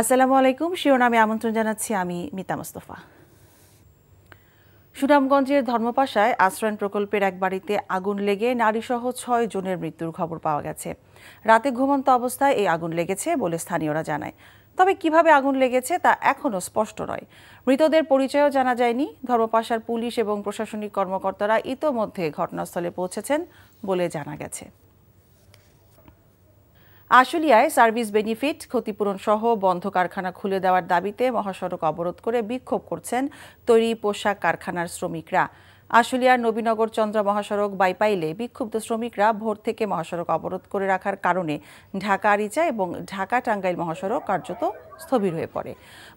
আসসালামু আলাইকুম শিরোনামে আমন্ত্রণ জানাচ্ছি আমি মিতা মোস্তফা সুনামগঞ্জের ধর্মপাশায় আশ্রয়ণ প্রকল্পের এক বাড়িতে আগুন লেগে নারীসহ ছয় জনের মৃত্যুর খবর পাওয়া গেছে রাতে ঘুমন্ত অবস্থায় এই আগুন লেগেছে বলে স্থানীয়রা জানায় তবে কিভাবে আগুন লেগেছে তা এখনও স্পষ্ট নয় মৃতদের পরিচয়ও জানা যায়নি ধর্মপাশার পুলিশ এবং প্রশাসনিক কর্মকর্তারা ইতোমধ্যে ঘটনাস্থলে পৌঁছেছেন বলে জানা গেছে আশুলিয়ায় সার্ভিস বেনিফিট ক্ষতিপূরণ সহ বন্ধ কারখানা খুলে দেওয়ার দাবিতে মহাসড়ক অবরোধ করে বিক্ষোভ করছেন তৈরি পোশাক কারখানার শ্রমিকরা আশুলিয়ার নবীনগর চন্দ্রা মহাসড়ক বাইপাইলে বিক্ষুব্ধ শ্রমিকরা ভোর থেকে মহাসড়ক অবরোধ করে রাখার কারণে ঢাকা আরিচা এবং ঢাকা টাঙ্গাইল মহাসড়ক কার্যত স্থবির হয়ে পড়ে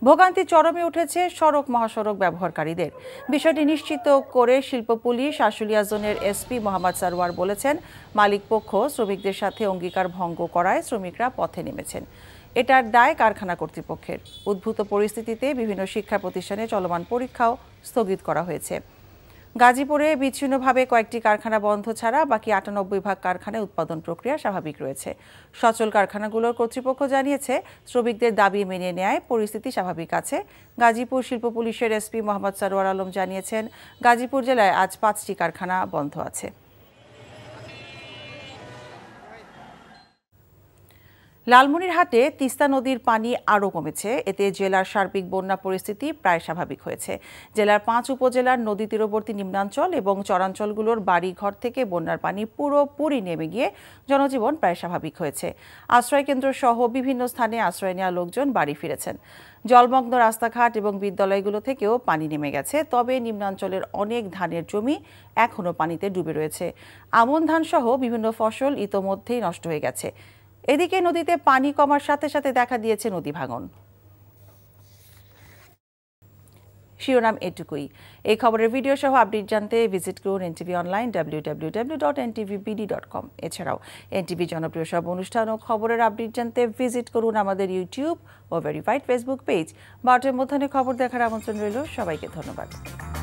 ভোগান্তি চরমে উঠেছে সড়ক মহাসড়ক ব্যবহারকারীদের বিষয়টি নিশ্চিত করে শিল্প পুলিশ আশুলিয়া জোনের এসপি মোহাম্মদ সারওয়ার বলেছেন মালিক পক্ষ শ্রমিকদের সাথে অঙ্গীকার ভঙ্গ করায় শ্রমিকরা পথে নেমেছেন এটার দায় কারখানা কর্তৃপক্ষের উদ্ভূত পরিস্থিতিতে বিভিন্ন শিক্ষা প্রতিষ্ঠানে চলমান পরীক্ষাও স্থগিত করা হয়েছে গাজীপুরে বিচ্ছিন্নভাবে কয়েকটি কারখানা বন্ধ ছাড়া বাকি আটানব্বই ভাগ কারখানায় উৎপাদন প্রক্রিয়া স্বাভাবিক রয়েছে সচল কারখানাগুলোর কর্তৃপক্ষ জানিয়েছে শ্রমিকদের দাবি মেনে নেয় পরিস্থিতি স্বাভাবিক আছে গাজীপুর শিল্প পুলিশের এসপি মোহাম্মদ সারোয়ার আলম জানিয়েছেন গাজীপুর জেলায় আজ পাঁচটি কারখানা বন্ধ আছে লালমনিরহাটে তিস্তা নদীর পানি আরও কমেছে এতে জেলার সার্বিক বন্যা পরিস্থিতি প্রায় স্বাভাবিক হয়েছে জেলার পাঁচ উপজেলার নদী তীরবর্তী নিম্নাঞ্চল এবং চরাঞ্চলগুলোর বাড়িঘর থেকে বন্যার পানি পুরোপুরি নেমে গিয়ে জনজীবন প্রায় স্বাভাবিক হয়েছে আশ্রয়কেন্দ্র সহ বিভিন্ন স্থানে আশ্রয় নেওয়া লোকজন বাড়ি ফিরেছেন জলমগ্ন রাস্তাঘাট এবং বিদ্যালয়গুলো থেকেও পানি নেমে গেছে তবে নিম্নাঞ্চলের অনেক ধানের জমি এখনও পানিতে ডুবে রয়েছে আমন ধানসহ বিভিন্ন ফসল ইতোমধ্যেই নষ্ট হয়ে গেছে এদিকে নদীতে পানি কমার সাথে সাথে দেখা দিয়েছে নদী ভাঙন শিরোনাম এটুকুই এই খবরের ভিডিও সহ আপডেট জানতে ভিজিট করুন এনটিভি অনলাইন www.ntvbd.com এছাড়াও এনটিভি জনপ্রিয় সব অনুষ্ঠান ও খবরের আপডেট জানতে ভিজিট করুন আমাদের ইউটিউব ও ভেরিফাইড ফেসবুক পেজ বাটের মধ্যে খবর দেখার আমন্ত্রণ রইল সবাইকে ধন্যবাদ